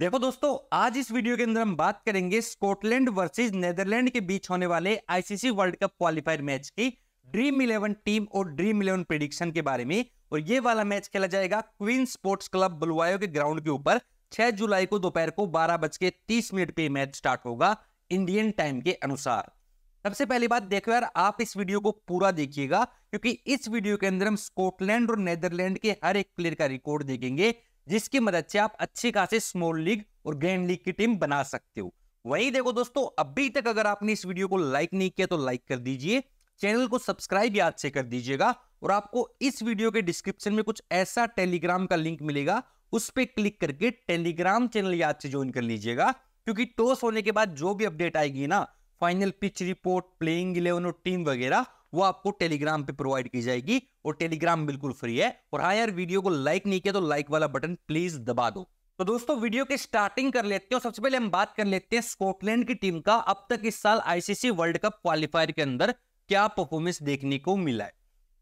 देखो दोस्तों आज इस वीडियो के अंदर हम बात करेंगे स्कॉटलैंड वर्सेस नेदरलैंड के बीच होने वाले ICC world cup qualifier match की ड्रीम इलेवन टीम और ड्रीम इलेवन प्रिडिक्शन के बारे में और ये वाला मैच खेला जाएगा क्वीन स्पोर्ट्स क्लब बुलवायो के ग्राउंड के ऊपर 6 जुलाई को दोपहर को बारह बज के तीस मिनट पे मैच स्टार्ट होगा इंडियन टाइम के अनुसार सबसे पहली बात देखो यार आप इस वीडियो को पूरा देखिएगा क्योंकि इस वीडियो के अंदर हम स्कॉटलैंड और नेदरलैंड के हर एक प्लेयर का रिकॉर्ड देखेंगे जिसकी मदद से आप अच्छी खासी स्मॉल लीग और ग्रैंड लीग की टीम बना सकते हो वही देखो दोस्तों अभी तक अगर आपने इस वीडियो को लाइक नहीं किया तो लाइक कर दीजिए चैनल को सब्सक्राइब याद से कर दीजिएगा और आपको इस वीडियो के डिस्क्रिप्शन में कुछ ऐसा टेलीग्राम का लिंक मिलेगा उस पर क्लिक करके टेलीग्राम चैनल याद से ज्वाइन कर लीजिएगा क्योंकि टॉस होने के बाद जो भी अपडेट आएगी ना final pitch report playing eleven और टीम वगैरह वो आपको टेलीग्राम पे प्रोवाइड की जाएगी और टेलीग्राम बिल्कुल फ्री है और हाँ यार वीडियो को लाइक नहीं किया तो लाइक वाला बटन प्लीज दबा दो तो दोस्तों वीडियो के स्टार्टिंग कर लेते हैं सबसे पहले हम बात कर लेते हैं स्कॉटलैंड की टीम का अब तक इस साल आईसीसी वर्ल्ड कप क्वालिफायर के अंदर क्या परफॉर्मेंस देखने को मिला है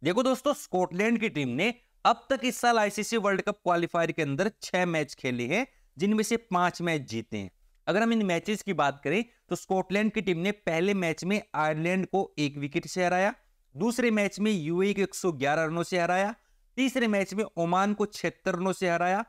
देखो दोस्तों स्कॉटलैंड की टीम ने अब तक इस साल आईसीसी वर्ल्ड कप क्वालिफायर के अंदर छह मैच खेले हैं जिनमें से पांच मैच जीते हैं अगर हम इन मैचेस की बात करें तो स्कॉटलैंड की टीम ने पहले मैच में आयरलैंड को एक विकेट से हराया दूसरे मैच में यूएई को 111 रनों से हराया तीसरे मैच में ओमान को छिहत्तर रनों से हराया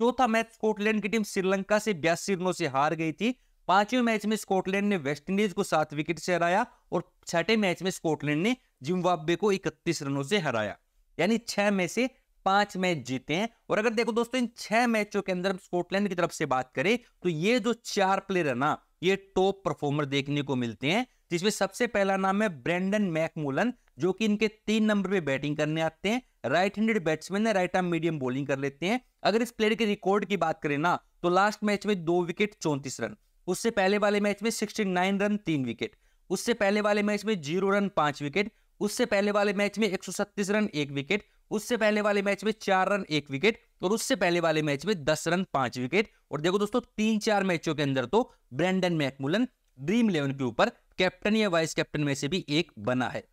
चौथा मैच स्कॉटलैंड की टीम श्रीलंका से बयासी रनों से हार गई थी पांचवें मैच में स्कॉटलैंड ने वेस्टइंडीज को सात विकेट से हराया और छठे मैच में स्कॉटलैंड ने जिम्बाब्वे को इकतीस रनों से हराया यानी छह में से पांच मैच जीते हैं और अगर देखो दोस्तों इन छह मैचों के अंदर स्कॉटलैंड की तरफ से बात करें तो ये जो चार प्लेयर है ना ये टॉप परफॉर्मर देखने को मिलते हैं जिसमें सबसे पहला नाम है ब्रेंडन मैकमोलन जो कि इनके तीन नंबर पे बैटिंग करने आते हैं राइट हैंडेड बैट्समैन है राइट आर्म मीडियम बॉलिंग कर लेते हैं अगर इस प्लेयर के रिकॉर्ड की बात करें ना तो लास्ट मैच में दो विकेट चौंतीस रन उससे पहले वाले मैच में सिक्सटी नाइन रन तीन विकेट उससे पहले वाले मैच में जीरो रन पांच विकेट उससे पहले वाले मैच में एक रन एक विकेट उससे पहले वाले मैच में चार रन एक विकेट और उससे पहले वाले मैच में दस रन पांच विकेट और देखो दोस्तों तीन चार मैचों के अंदर तो ब्रेंडन मैकमुलन ड्रीम इलेवन के ऊपर कैप्टन या वाइस कैप्टन में से भी एक बना है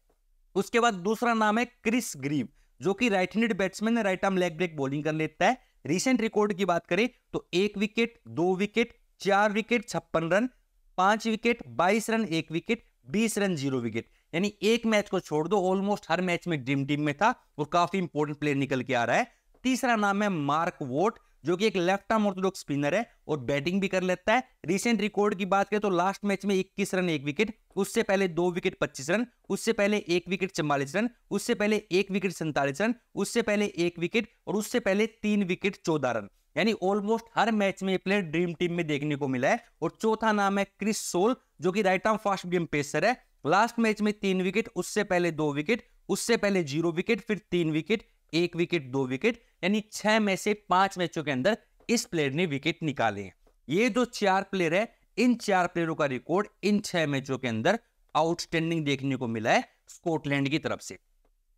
उसके बाद दूसरा नाम है क्रिस ग्रीव जो कि right handed batsman right arm leg break bowling कर लेता है रिसेंट रिकॉर्ड की बात करें तो एक विकेट दो विकेट चार विकेट छप्पन रन पांच विकेट बाईस रन एक विकेट बीस रन जीरो विकेट यानी एक मैच को छोड़ दो ऑलमोस्ट हर मैच में ड्रीम टीम में था और काफी इंपोर्टेंट प्लेयर निकल के आ रहा है तीसरा नाम है मार्क वोट जो कि एक लेफ्ट आर्म ऑर्थोडॉक्स स्पिनर है और बैटिंग भी कर लेता है रिसेंट रिकॉर्ड की बात करें तो लास्ट मैच में 21 रन एक विकेट उससे पहले दो विकेट 25 रन उससे पहले एक विकेट चौवालीस रन उससे पहले एक विकेट सैंतालीस रन उससे पहले एक विकेट और उससे पहले तीन विकेट चौदह रन यानी ऑलमोस्ट हर मैच में प्लेयर ड्रीम टीम में देखने को मिला है और चौथा नाम है क्रिस सोल जो कि right arm fast medium pacer है लास्ट मैच में तीन विकेट उससे पहले दो विकेट उससे पहले जीरो विकेट फिर तीन विकेट एक विकेट दो विकेट यानी छह में से पांच मैचों के अंदर इस प्लेयर ने विकेट निकाले हैं ये जो चार प्लेयर है इन चार प्लेयरों का रिकॉर्ड इन छह मैचों के अंदर आउटस्टैंडिंग देखने को मिला है स्कॉटलैंड की तरफ से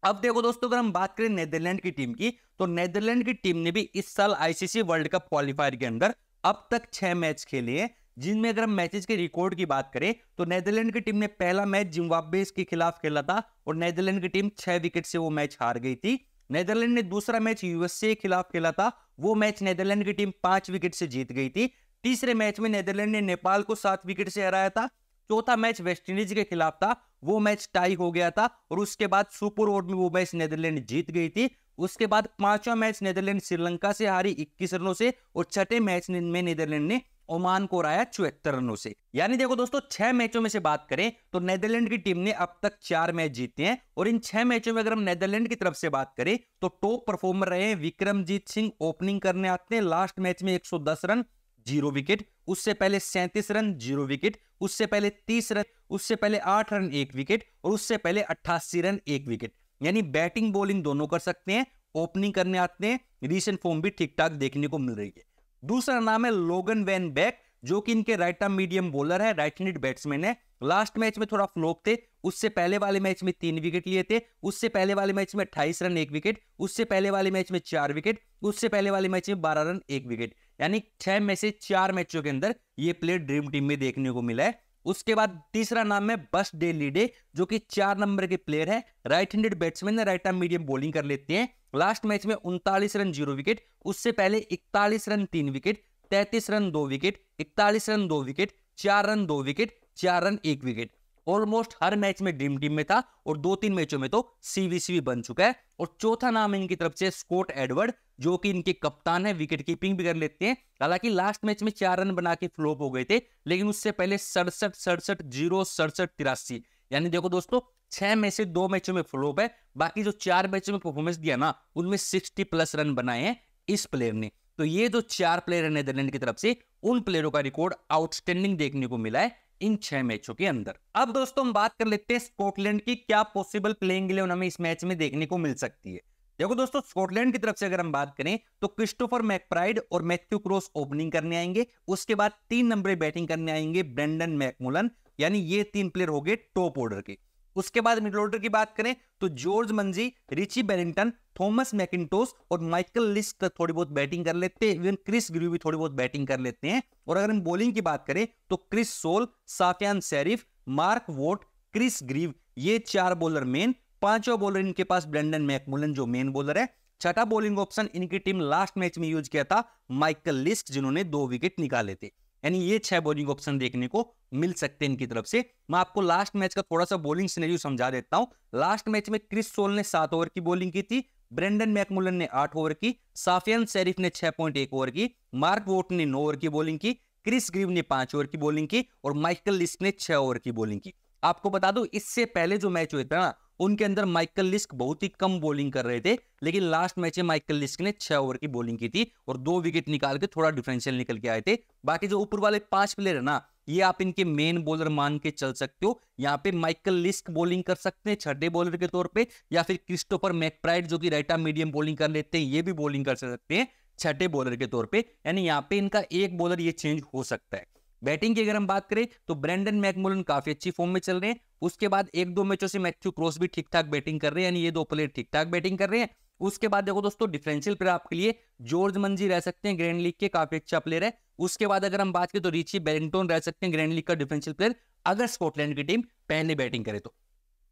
अब देखो दोस्तों अगर हम बात करें नेदरलैंड की टीम की तो नेदरलैंड की टीम ने भी इस साल आईसीसी वर्ल्ड कप क्वालिफायर के अंदर अब तक छह मैच खेले हैं जिनमें अगर हम मैचेस के रिकॉर्ड की बात करें तो नेदरलैंड की टीम ने पहला मैच जिम्बाब्वे के खिलाफ खेला था और नेदरलैंड की टीम छह विकेट से वो मैच हार गई थी नेदरलैंड ने दूसरा मैच यूएसए के खिलाफ खेला था वो मैच नेदरलैंड की टीम पांच विकेट से जीत गई थी तीसरे मैच में नेदरलैंड ने नेपाल को सात विकेट से हराया था चौथा मैच वेस्टइंडीज के खिलाफ था वो मैच टाई हो गया था और उसके बाद सुपर ओवर में वो मैच नेदरलैंड जीत गई थी उसके बाद पांचवा मैच नेदरलैंड श्रीलंका से हारी इक्कीस रनों से और छठे मैच में नेदरलैंड ने ओमान को हराया चौहत्तर रनों से यानी देखो दोस्तों छह मैचों में से बात करें तो नेदरलैंड की टीम ने अब तक चार मैच जीते हैं और इन छह मैचों में अगर हम नेदरलैंड की तरफ से बात करें तो टॉप परफॉर्मर रहे विक्रमजीत सिंह ओपनिंग करने आते हैं लास्ट मैच में एक रन जीरो विकेट उससे पहले सैंतीस रन जीरो विकेट उससे पहले तीस रन उससे पहले आठ रन एक विकेट और उससे पहले अट्ठासी रन एक विकेट यानी बैटिंग बॉलिंग दोनों कर सकते हैं ओपनिंग करने आते हैं रिसेंट फॉर्म भी ठीक ठाक देखने को मिल रही है दूसरा नाम है लोगन वैन बैक जो कि इनके राइट आर्म मीडियम बॉलर है राइट हैंडेड बैट्समैन है लास्ट मैच में थोड़ा फ्लॉप थे उससे पहले वाले मैच में तीन विकेट लिए थे उससे पहले वाले मैच में अट्ठाईस रन एक विकेट उससे पहले वाले मैच में चार विकेट उससे पहले वाले मैच में बारह रन एक विकेट यानी छह में से चार मैचों के अंदर ये प्लेयर ड्रीम टीम में देखने को मिला है उसके बाद तीसरा नाम है बस डे लीडे जो कि चार नंबर के प्लेयर है राइट हैंडेड बैट्समैन है राइट आर्म मीडियम बॉलिंग कर लेते हैं लास्ट मैच में उनतालीस रन जीरो विकेट उससे पहले इकतालीस रन तीन विकेट तैतीस रन दो विकेट इकतालीस रन दो विकेट चार रन दो विकेट चार रन एक विकेट ऑलमोस्ट हर मैच में ड्रीम टीम में था और दो तीन मैचों में तो सीवीसीवी बन चुका है और चौथा नाम इनकी तरफ से स्कॉट एडवर्ड जो कि इनके कप्तान है विकेट कीपिंग भी कर लेते हैं हालांकि लास्ट मैच में चार रन बना के फ्लोप हो गए थे लेकिन उससे पहले सड़सठ सड़सठ जीरो सड़सठ तिरासी यानी देखो दोस्तों छह में से दो मैचों में फ्लोप है बाकी जो चार मैचों में परफॉर्मेंस दिया ना उनमें सिक्सटी प्लस रन बनाए हैं इस प्लेयर ने तो ये जो चार प्लेयर है नेदरलैंड की तरफ से उन प्लेयरों का रिकॉर्ड आउटस्टैंडिंग देखने को मिला है इन छह मैचों के अंदर अब दोस्तों हम बात कर लेते हैं स्कॉटलैंड की क्या पॉसिबल प्लेइंग इलेवन हमें इस मैच में देखने को मिल सकती है देखो दोस्तों स्कॉटलैंड की तरफ से अगर हम बात करें तो क्रिस्टोफर मैकप्राइड और मैथ्यू क्रॉस ओपनिंग करने आएंगे उसके बाद तीन नंबर बैटिंग करने आएंगे ब्रेंडन मैकमुलन यानी ये तीन प्लेयर हो गए टॉप ऑर्डर के उसके बाद मिडलोडर की बात करें तो जॉर्ज मंजी रिची बेलिंगटन थॉमस मैकिंटोस और माइकल लिस्ट थोड़ी बहुत बैटिंग कर लेते हैं इवन क्रिस ग्रू भी थोड़ी बहुत बैटिंग कर लेते हैं और अगर हम बॉलिंग की बात करें तो Chris Sole Safyaan Sharif Mark Watt Chris Greeve ये चार बॉलर मेन पांचों बॉलर इनके पास ब्रेंडन मैकमुलन जो मेन बॉलर है छठा बॉलिंग ऑप्शन इनकी टीम लास्ट मैच में यूज किया था माइकल लिस्ट जिन्होंने दो विकेट निकाले थे यानी ये छह बॉलिंग ऑप्शन देखने को मिल सकते हैं इनकी तरफ से मैं आपको लास्ट मैच का थोड़ा सा बॉलिंग सिनेरियो समझा देता हूं लास्ट मैच में क्रिस सोल ने सात ओवर की बॉलिंग की थी ब्रेंडन मैकमुलन ने आठ ओवर की साफियन शेरिफ ने छह पॉइंट एक ओवर की मार्क वोट ने नौ ओवर की बॉलिंग की क्रिस ग्रीव ने पांच ओवर की बॉलिंग की और माइकल लिस्ट ने छह ओवर की बॉलिंग की आपको बता दो इससे पहले जो मैच हुए थे ना उनके अंदर माइकल लिस्क बहुत ही कम बॉलिंग कर रहे थे लेकिन लास्ट मैच में माइकल लिस्क ने छह ओवर की बॉलिंग की थी और दो विकेट निकाल के थोड़ा डिफरेंशियल निकल के आए थे बाकी जो ऊपर वाले पांच प्लेयर है ना ये आप इनके मेन बॉलर मान के चल सकते हो यहाँ पे माइकल लिस्क बॉलिंग कर सकते हैं छठे बॉलर के तौर पे या फिर क्रिस्टोफर मैकप्राइड जो कि राइटा मीडियम बॉलिंग कर लेते हैं ये भी बॉलिंग कर सकते हैं छठे बॉलर के तौर पे यानी यहाँ पे इनका एक बॉलर ये चेंज हो सकता है बैटिंग की अगर हम बात करें तो ब्रेंडन मैकमुलन काफी अच्छी फॉर्म में चल रहे हैं उसके बाद एक दो मैचों से मैथ्यू क्रॉस भी ठीक ठाक बैटिंग कर रहे हैं यानी ये दो प्लेयर ठीक ठाक बैटिंग कर रहे हैं उसके बाद देखो दोस्तों डिफरेंशियल प्लेयर आपके लिए जॉर्ज मंजी रह सकते हैं ग्रैंड लीग के काफी अच्छा प्लेयर है उसके बाद अगर हम बात करें तो रिची बेलिंगटोन रह सकते हैं ग्रैंड लीग का डिफरेंशियल प्लेयर अगर स्कॉटलैंड की टीम पहले बैटिंग करे तो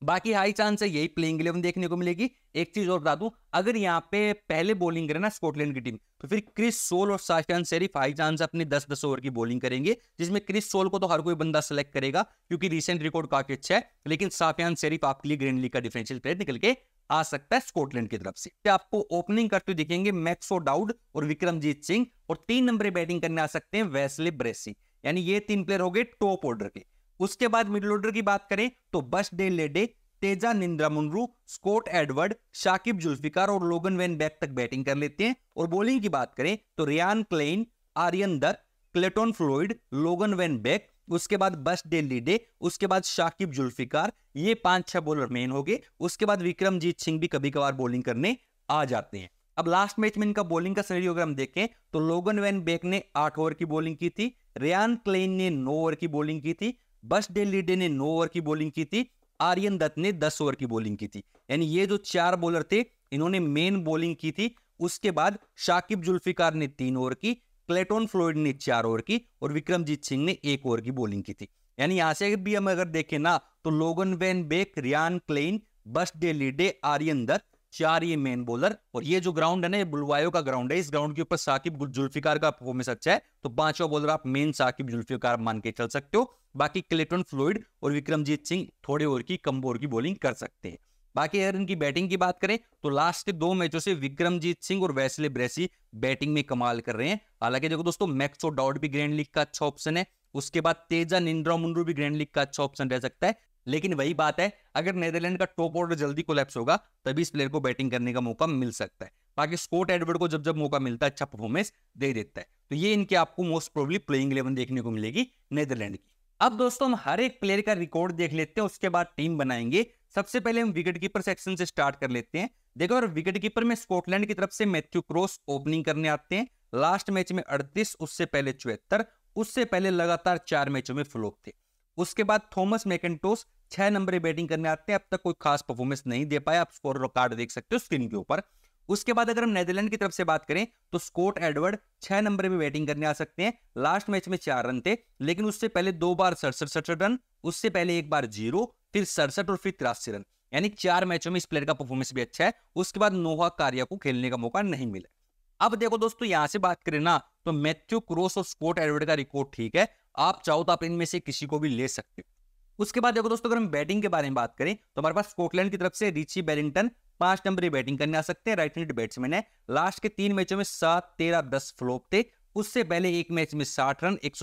बाकी हाई चांस है यही प्लेइंग इलेवन देखने को मिलेगी एक चीज और बता दूं अगर यहाँ पे पहले बॉलिंग करे ना स्कॉटलैंड की टीम तो फिर क्रिस सोल और साशान शरीफ हाई चांस अपने दस दस ओवर की बॉलिंग करेंगे जिसमें क्रिस सोल को तो हर कोई बंदा सेलेक्ट करेगा क्योंकि रिसेंट रिकॉर्ड काफी अच्छा है लेकिन साफियान शरीफ आपके लिए ग्रीन लीग का डिफरेंशियल प्लेयर निकल के आ सकता है स्कॉटलैंड की तरफ से आपको ओपनिंग करते हुए दिखेंगे मैक्सो डाउड और विक्रमजीत सिंह और तीन नंबर बैटिंग करने आ सकते हैं वैसले ब्रेसी यानी ये तीन प्लेयर हो गए टॉप ऑर्डर के उसके बाद मिडल ऑर्डर की बात करें तो Bas de Leede Teja Nidamanuru Scott Edward Shakib Zulfiqar और लोगन वेन बैक तक बैटिंग कर लेते हैं और बॉलिंग की बात करें तो Ryan Klein Aryan Dutt Clayton Floyd Logan van back उसके बाद बस डे लीडे उसके बाद शाकिब जुल्फिकार ये पांच छह बॉलर मेन हो गए उसके बाद विक्रमजीत सिंह भी कभी कभार बॉलिंग करने आ जाते हैं अब लास्ट मैच में इनका बॉलिंग का हम देखें तो लोगन वैन बेक ने आठ ओवर की बॉलिंग की थी रियान क्लेन ने नौ ओवर की बॉलिंग की थी बस डे लीडे ने नौ ओवर की बॉलिंग की थी आर्यन दत्त ने दस ओवर की बॉलिंग की थी यानी ये जो चार बॉलर थे इन्होंने मेन बॉलिंग की थी उसके बाद शाकिब जुल्फिकार ने तीन ओवर की क्लेटोन फ्लोइड ने चार ओवर की और विक्रमजीत सिंह ने एक ओवर की बॉलिंग की थी यानी यहां से भी हम अगर देखें ना तो Logan van Beek Ryan Klein Bas de Leede Aryan Dutt चार ये मेन बोलर और ये जो ग्राउंड है ना ये बुलवायो का ग्राउंड है इस ग्राउंड के ऊपर साकिब जुल्फिकार का परफॉर्मेंस अच्छा है तो पांचवा बोलर आप मेन साकिब जुल्फिकार मान के चल सकते हो बाकी क्लेटन फ्लोइड और विक्रमजीत सिंह थोड़े ओवर की कम ओवर की बॉलिंग कर सकते हैं बाकी अगर इनकी बैटिंग की बात करें तो लास्ट के दो मैचों से विक्रमजीत सिंह और वैसले ब्रेसी बैटिंग में कमाल कर रहे हैं हालांकि देखो दोस्तों मैक्सो डॉट भी ग्रैंड लीग का अच्छा ऑप्शन है उसके बाद तेजा निंद्रा मुंडू भी ग्रैंड लीग का अच्छा ऑप्शन रह सकता है लेकिन वही बात है अगर नेदरलैंड का टॉप ऑर्डर जल्दी कोलेप्स होगा तभी इस प्लेयर को बैटिंग करने का मौका मिल सकता है बाकी स्कोट एडवर्ड को जब जब मौका मिलता है अच्छा परफॉर्मेंस दे देता है तो ये इनके आपको मोस्ट प्रोबली प्लेइंग इलेवन देखने को मिलेगी नेदरलैंड की अब दोस्तों हम हर एक प्लेयर का रिकॉर्ड देख लेते हैं उसके बाद टीम बनाएंगे सबसे पहले हम विकेट कीपर सेक्शन से स्टार्ट कर लेते हैं देखो और विकेट कीपर में स्कॉटलैंड की तरफ से मैथ्यू क्रॉस ओपनिंग करने आते हैं लास्ट मैच में अड़तीस उससे पहले चौहत्तर उससे पहले लगातार चार मैचों में फ्लोप थे उसके बाद थॉमस मैकेटोस छह नंबर बैटिंग करने आते हैं अब तक कोई खास परफॉर्मेंस नहीं दे पाया आप स्कोर कार्ड देख सकते हो स्क्रीन के ऊपर उसके बाद अगर हम नेदरलैंड की तरफ से बात करें तो स्कॉट एडवर्ड छह नंबर पे बैटिंग करने आ सकते हैं लास्ट मैच में चार रन थे लेकिन उससे पहले दो बार सड़सठ सड़सठ रन उससे पहले एक बार जीरो फिर सड़सठ और फिर तिरासी रन यानी चार मैचों में इस प्लेयर का परफॉर्मेंस भी अच्छा है उसके बाद नोहा कारिया को खेलने का मौका नहीं मिला अब देखो दोस्तों यहां से बात करें ना तो मैथ्यू क्रोस और स्कॉट एडवर्ड का रिकॉर्ड ठीक है आप चाहो तो आप इनमें से किसी को भी ले सकते हो उसके बाद देखो दोस्तों अगर हम बैटिंग के बारे में बात करें तो हमारे पास स्कॉटलैंड की तरफ से रिची बैरिंगटन पांच नंबरी बैटिंग करने आ सकते हैं राइट हैंड बैट्समैन है लास्ट के तीन मैचों में सात तेरह दस फ्लोप थे उससे पहले एक मैच में साठ रन एक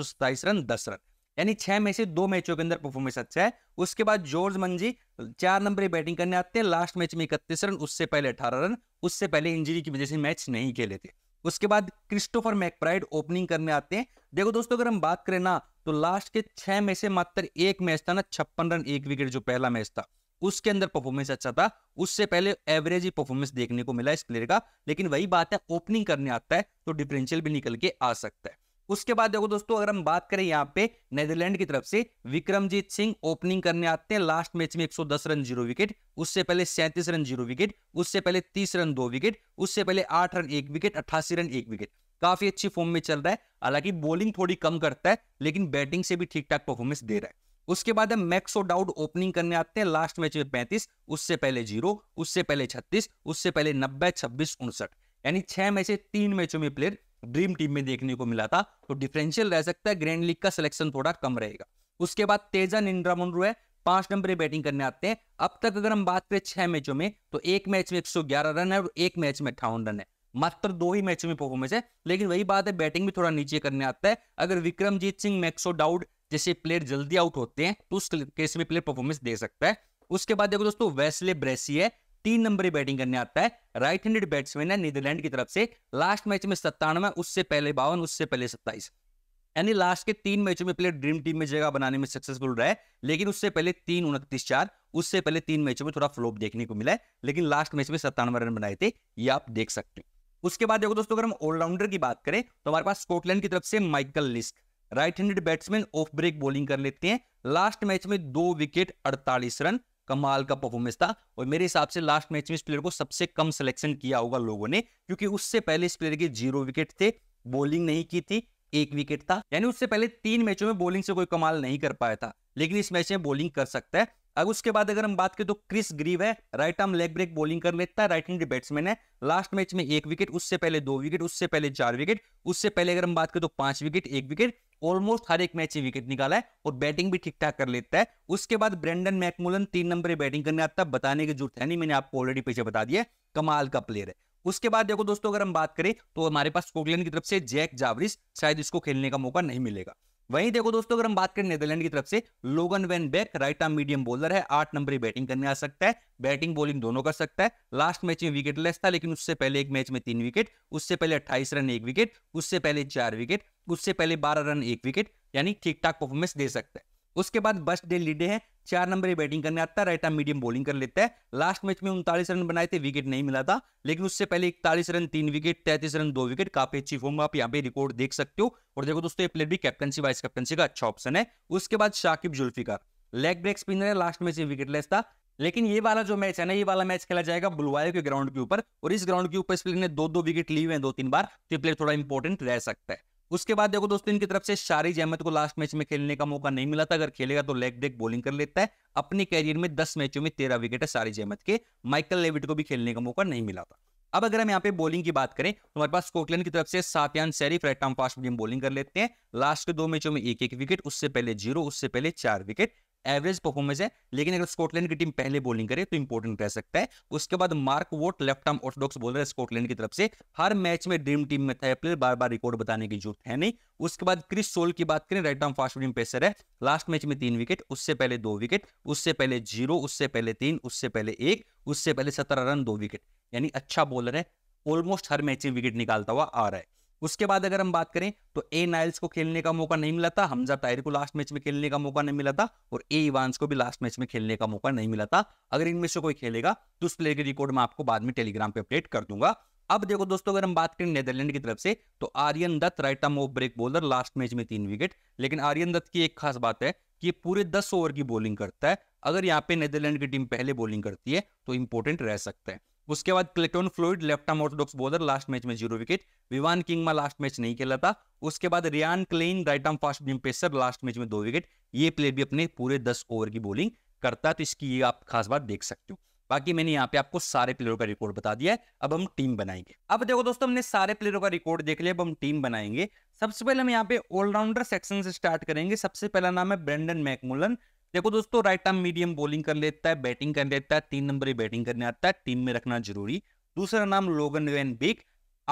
रन दस रन यानी छह में से दो मैचों के अंदर परफॉर्मेंस अच्छा है उसके बाद जॉर्ज मंजी चार नंबर बैटिंग करने आते हैं लास्ट मैच में इकतीस रन उससे पहले अठारह रन उससे पहले इंजरी की वजह से मैच नहीं खेले थे उसके बाद क्रिस्टोफर मैकब्राइड ओपनिंग करने आते हैं देखो दोस्तों अगर हम बात करें ना तो लास्ट के छह में से मात्र एक मैच था ना छप्पन रन एक विकेट जो पहला मैच था उसके अंदर परफॉर्मेंस अच्छा था उससे पहले एवरेज ही परफॉर्मेंस देखने को मिला इस प्लेयर का लेकिन वही बात है ओपनिंग करने आता है तो डिफरेंशियल भी निकल के आ सकता है उसके बाद देखो दोस्तों अगर हम बात करें यहाँ पे नेदरलैंड की तरफ से विक्रमजीत सिंह ओपनिंग करने आते हैं लास्ट मैच में 110 रन जीरो विकेट उससे पहले 37 रन जीरो विकेट उससे पहले 30 रन दो विकेट उससे पहले 8 रन एक विकेट अट्ठासी रन एक विकेट काफी अच्छी फॉर्म में चल रहा है हालांकि बॉलिंग थोड़ी कम करता है लेकिन बैटिंग से भी ठीक ठाक परफॉर्मेंस दे रहा है उसके बाद हम मैक्सो डाउट ओपनिंग करने आते हैं लास्ट मैच में पैंतीस उससे पहले जीरो उससे पहले छत्तीस उससे पहले नब्बे छब्बीस उनसठ यानी छह में से तीन मैचों में प्लेयर ड्रीम टीम में देखने को मिला था तो डिफरेंशियल रह सकता है ग्रैंड लीग का सिलेक्शन थोड़ा कम रहेगा उसके बाद तेजन इंद्रा इंद्रामनरू है पांच नंबर पे बैटिंग करने आते हैं अब तक अगर हम बात करें छह मैचों में तो एक मैच में 111 रन है और एक मैच में अट्ठावन रन है मात्र दो ही मैचों में परफॉर्मेंस है लेकिन वही बात है बैटिंग भी थोड़ा नीचे करने आता है अगर विक्रमजीत सिंह मैक्सो डाउड जैसे प्लेयर जल्दी आउट होते हैं तो उस केस में प्लेयर परफॉर्मेंस दे सकता है उसके बाद देखो दोस्तों वैसले ब्रेसी है तीन नंबर बैटिंग करने आता है राइट हैंडेड बैट्समैन है नीदरलैंड की तरफ से लास्ट मैच में सत्तानवे उससे पहले बावन उससे पहले सत्ताईस यानी लास्ट के तीन मैचों में प्लेयर ड्रीम टीम में जगह बनाने में सक्सेसफुल रहा है लेकिन उससे पहले तीन उनतीस चार उससे पहले तीन मैचों में थोड़ा फ्लोप देखने को मिला है लेकिन लास्ट मैच में सत्तानवे रन बनाए थे ये आप देख सकते हैं उसके बाद देखो दोस्तों अगर हम ऑलराउंडर की बात करें तो हमारे पास स्कॉटलैंड की तरफ से Michael Leask right handed batsman off break bowling कर लेते हैं लास्ट मैच में दो विकेट अड़तालीस रन कमाल का परफॉर्मेंस था और मेरे हिसाब से लास्ट मैच में इस प्लेयर को सबसे कम सिलेक्शन किया होगा लोगों ने क्योंकि उससे पहले इस प्लेयर के जीरो विकेट थे बॉलिंग नहीं की थी एक विकेट था यानी उससे पहले तीन मैचों में बॉलिंग से कोई कमाल नहीं कर पाया था लेकिन इस मैच में बॉलिंग कर सकता है अब उसके बाद अगर हम बात करें तो क्रिस ग्रीव है right arm leg break bowling कर लेता है राइट हैंड बैट्समैन है लास्ट मैच में एक विकेट उससे पहले दो विकेट उससे पहले चार विकेट उससे पहले अगर हम बात करें तो पांच विकेट एक विकेट ऑलमोस्ट हर एक मैच में विकेट निकाला है और बैटिंग भी ठीक ठाक कर लेता है उसके बाद ब्रेंडन मैकमुलन तीन नंबर बैटिंग करने आता है बताने की जरूरत है नहीं मैंने आपको ऑलरेडी पीछे बता दिया कमाल का प्लेयर है उसके बाद देखो दोस्तों अगर हम बात करें तो हमारे पास स्कॉटलैंड की तरफ से जैक जावरिस शायद इसको खेलने का मौका नहीं मिलेगा वहीं देखो दोस्तों अगर हम बात करें नेदरलैंड की तरफ से Logan van Beek right arm medium bowler है आठ नंबर बैटिंग करने आ सकता है बैटिंग बॉलिंग दोनों कर सकता है लास्ट मैच में विकेट लेस था लेकिन उससे पहले एक मैच में तीन विकेट उससे पहले अट्ठाईस रन एक विकेट उससे पहले चार विकेट उससे पहले बारह रन एक विकेट यानी ठीक ठाक परफॉर्मेंस दे सकता है उसके बाद बस्ट डे लीडे है चार नंबर ही बैटिंग करने आता है राइट आर्म मीडियम बॉलिंग कर लेता है लास्ट मैच में उनतालीस रन बनाए थे विकेट नहीं मिला था लेकिन उससे पहले इकतालीस रन तीन विकेट तैतीस रन दो विकेट काफी अच्छी फॉर्म आप यहाँ पे रिकॉर्ड देख सकते हो और देखो दोस्तों ये प्लेयर भी कैप्टनसी वाइस कैप्टनसी का अच्छा ऑप्शन है उसके बाद Shakib Zulfiqar leg break spinner है लास्ट मैच में लेस था लेकिन ये वाला जो मैच है ना ये वाला मैच खेला जाएगा बुलवायो के ग्राउंड के ऊपर और इस ग्राउंड के ऊपर इस प्लेयर ने दो दो विकेट लिए हुए हैं दो तीन बार तो ये प्लेयर थोड़ा इंपॉर्टेंट रह सकता है उसके बाद देखो दोस्तों इनकी तरफ से शारिज अहमद को लास्ट मैच में खेलने का मौका नहीं मिला था अगर खेलेगा तो लेग ब्रेक बॉलिंग कर लेता है अपने कैरियर में दस मैचों में तेरह विकेट है शारिज अहमद के माइकल लेविट को भी खेलने का मौका नहीं मिला था अब अगर हम यहाँ पे बॉलिंग की बात करें तो हमारे पास स्कॉटलैंड की तरफ से Safyaan Sharif right fast medium bowling कर लेते हैं लास्ट के दो मैचों में एक एक विकेट उससे पहले जीरो उससे पहले चार विकेट एवरेज परफॉर्मेंस है लेकिन अगर स्कॉटलैंड की टीम पहले बॉलिंग करे तो इंपॉर्टेंट रह सकता है उसके बाद Mark Watt left arm orthodox bowl है स्कॉटलैंड की तरफ से हर मैच में ड्रीम टीम में था प्लेयर बार बार रिकॉर्ड बताने की जरूरत है नहीं उसके बाद क्रिस सोल की बात करें right arm fast bowling pacer है लास्ट मैच में तीन विकेट उससे पहले दो विकेट उससे पहले जीरो उससे पहले तीन उससे पहले एक उससे पहले सत्रह रन दो विकेट यानी अच्छा बॉलर है ऑलमोस्ट हर मैच में विकेट निकालता हुआ आ रहा है उसके बाद अगर हम बात करें तो ए नाइल्स को खेलने का मौका नहीं मिला था हमजा टायर को लास्ट मैच में खेलने का मौका नहीं मिला था और ए इवांस को भी लास्ट मैच में खेलने का मौका नहीं मिला था अगर इनमें से कोई खेलेगा तो उस प्लेयर की रिकॉर्ड मैं आपको बाद में टेलीग्राम पे अपडेट कर दूंगा अब देखो दोस्तों अगर हम बात करें नेदरलैंड की तरफ से तो Aryan Dutt right arm off break bowler last match में तीन विकेट लेकिन आर्यन दत्त की एक खास बात है कि ये पूरे दस ओवर की बॉलिंग करता है अगर यहाँ पे नेदरलैंड की टीम पहले बॉलिंग करती है तो इंपोर्टेंट रह सकता है उसके बाद Clayton Floyd left arm orthodox bowler last match में जीरो विकेट विवान किंग में लास्ट मैच नहीं खेला था उसके बाद Ryan Klein right arm fast beam pacer last match में दो विकेट ये प्लेयर भी अपने पूरे दस ओवर की बॉलिंग करता है तो इसकी ये आप खास बात देख सकते हो बाकी मैंने यहाँ पे आपको सारे प्लेयरों का रिकॉर्ड बता दिया है अब हम टीम बनाएंगे अब देखो दोस्तों हमने सारे प्लेयरों का रिकॉर्ड देख लिया अब हम टीम बनाएंगे सबसे पहले हम यहाँ पे ऑलराउंडर सेक्शन से स्टार्ट करेंगे सबसे पहला नाम है ब्रेंडन मैकमुलन देखो दोस्तों राइट आर्म मीडियम बॉलिंग कर लेता है बैटिंग कर लेता है तीन नंबर ही बैटिंग करने आता है टीम में रखना जरूरी दूसरा नाम लोगन वैन बिक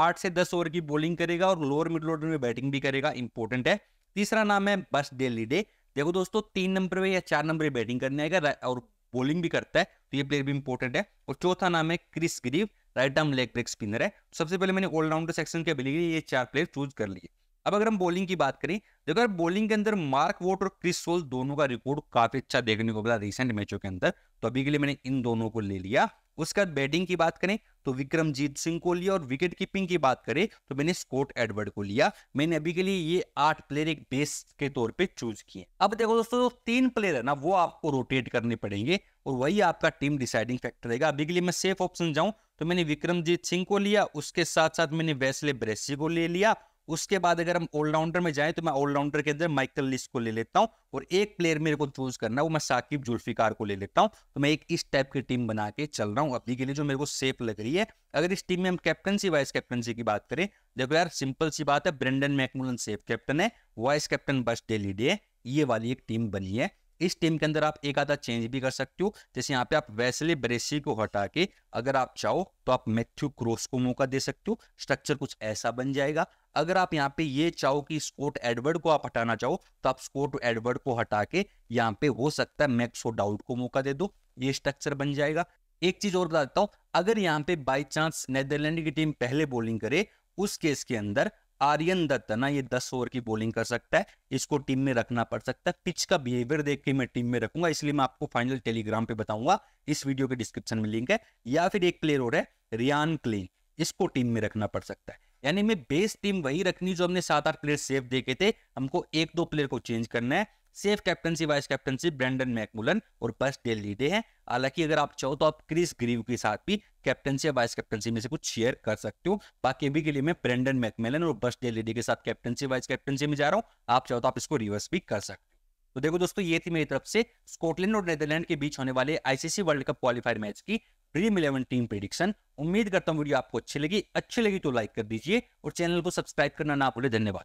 आठ से दस ओवर की बॉलिंग करेगा और लोअर मिडल ऑर्डर में बैटिंग भी करेगा इंपॉर्टेंट है तीसरा नाम है बस डेली डे देखो दोस्तों तीन नंबर पे या चार नंबर पे बैटिंग करने आएगा और बॉलिंग भी करता है तो ये प्लेयर भी इंपॉर्टेंट है और चौथा नाम है Chris Greeve right arm leg break spinner है सबसे पहले मैंने ऑलराउंडर सेक्शन के लिए ये चार प्लेयर चूज कर लिए अब अगर हम बॉलिंग की बात करें तो अगर बॉलिंग के अंदर मार्क वोट और क्रिस सोल दोनों का रिकॉर्ड काफी अच्छा देखने को मिला रिसेंट मैचों के अंदर तो अभी के लिए मैंने इन दोनों को ले लिया उसके बाद बैटिंग की बात करें तो विक्रमजीत सिंह को लिया और विकेट कीपिंग की बात करें तो मैंने स्कॉट एडवर्ड को लिया मैंने अभी के लिए ये आठ प्लेयर एक बेस के तौर पे चूज किए अब देखो दोस्तों जो तीन प्लेयर है ना वो आपको रोटेट करने पड़ेंगे और वही आपका टीम डिसाइडिंग फैक्टर रहेगा अभी के लिए मैं सेफ ऑप्शन जाऊं तो मैंने विक्रमजीत सिंह को लिया उसके साथ साथ मैंने वैसले ब्रेसी को ले लिया उसके बाद अगर हम ऑलराउंडर में जाएं तो मैं ऑलराउंडर के अंदर माइकल लिस्ट को ले लेता हूं और एक प्लेयर मेरे को चूज करना है वो मैं साकिब जुल्फिकार को ले लेता हूं तो मैं एक इस टाइप की टीम बना के चल रहा हूं अभी के लिए जो मेरे को सेफ लग रही है अगर इस टीम में हम कैप्टनसी वाइस कैप्टनसी की बात करें देखो यार सिंपल सी बात है ब्रेंडन मैकमुलन सेफ कैप्टन है vice captain Bas de Leede ये वाली एक टीम बनी है इस टीम के अंदर आप एक आधा चेंज भी कर सकते हो जैसे यहाँ पे आप वैसली ब्रेसी को हटा के अगर आप चाहो तो आप मैथ्यू क्रोस को मौका दे सकते हो स्ट्रक्चर कुछ ऐसा बन जाएगा अगर आप यहाँ पे ये चाहो कि स्कोट एडवर्ड को आप हटाना चाहो तो आप स्कोट एडवर्ड को हटा के यहाँ पे हो सकता है मैक्सो डाउट को मौका दे दो ये स्ट्रक्चर बन जाएगा एक चीज और बता देता हूँ अगर यहाँ पे बाई चांस नेदरलैंड की टीम पहले बॉलिंग करे उस केस के अंदर आर्यन दत्त ना ये दस ओवर की बॉलिंग कर सकता है इसको टीम में रखना पड़ सकता है पिच का बिहेवियर देख के मैं टीम में रखूंगा इसलिए मैं आपको फाइनल टेलीग्राम पे बताऊंगा इस वीडियो के डिस्क्रिप्शन में लिंक है या फिर एक प्लेयर और है रियान क्लीन इसको टीम में रखना पड़ सकता है यानी मैं बेस टीम वही रखनी जो हमने सात आठ प्लेयर सेफ देखे थे हमको एक दो प्लेयर को चेंज करना है safe captaincy vice captainship Brandon McMullen और बस डेल लीडे हैं हालांकि अगर आप चाहो तो आप क्रिस ग्रीव के साथ भी कैप्टनसी या वाइस कैप्टनसी में से कुछ शेयर कर सकते हो बाकी अभी के लिए मैं ब्रेंडन मैकमेलन और बस डेल लीडे के साथ कैप्टनसी वाइस कैप्टनसी में जा रहा हूँ आप चाहो तो आप इसको रिवर्स भी कर सकते हो तो देखो दोस्तों ये थी मेरी तरफ से स्कॉटलैंड और नेदरलैंड के बीच होने वाले ICC world cup qualifier match की ड्रीम इलेवन टीम प्रिडिक्शन उम्मीद करता हूँ वीडियो आपको अच्छी लगी अच्छी लगी तो लाइक कर दीजिए और चैनल को सब्सक्राइब करना ना भूले धन्यवाद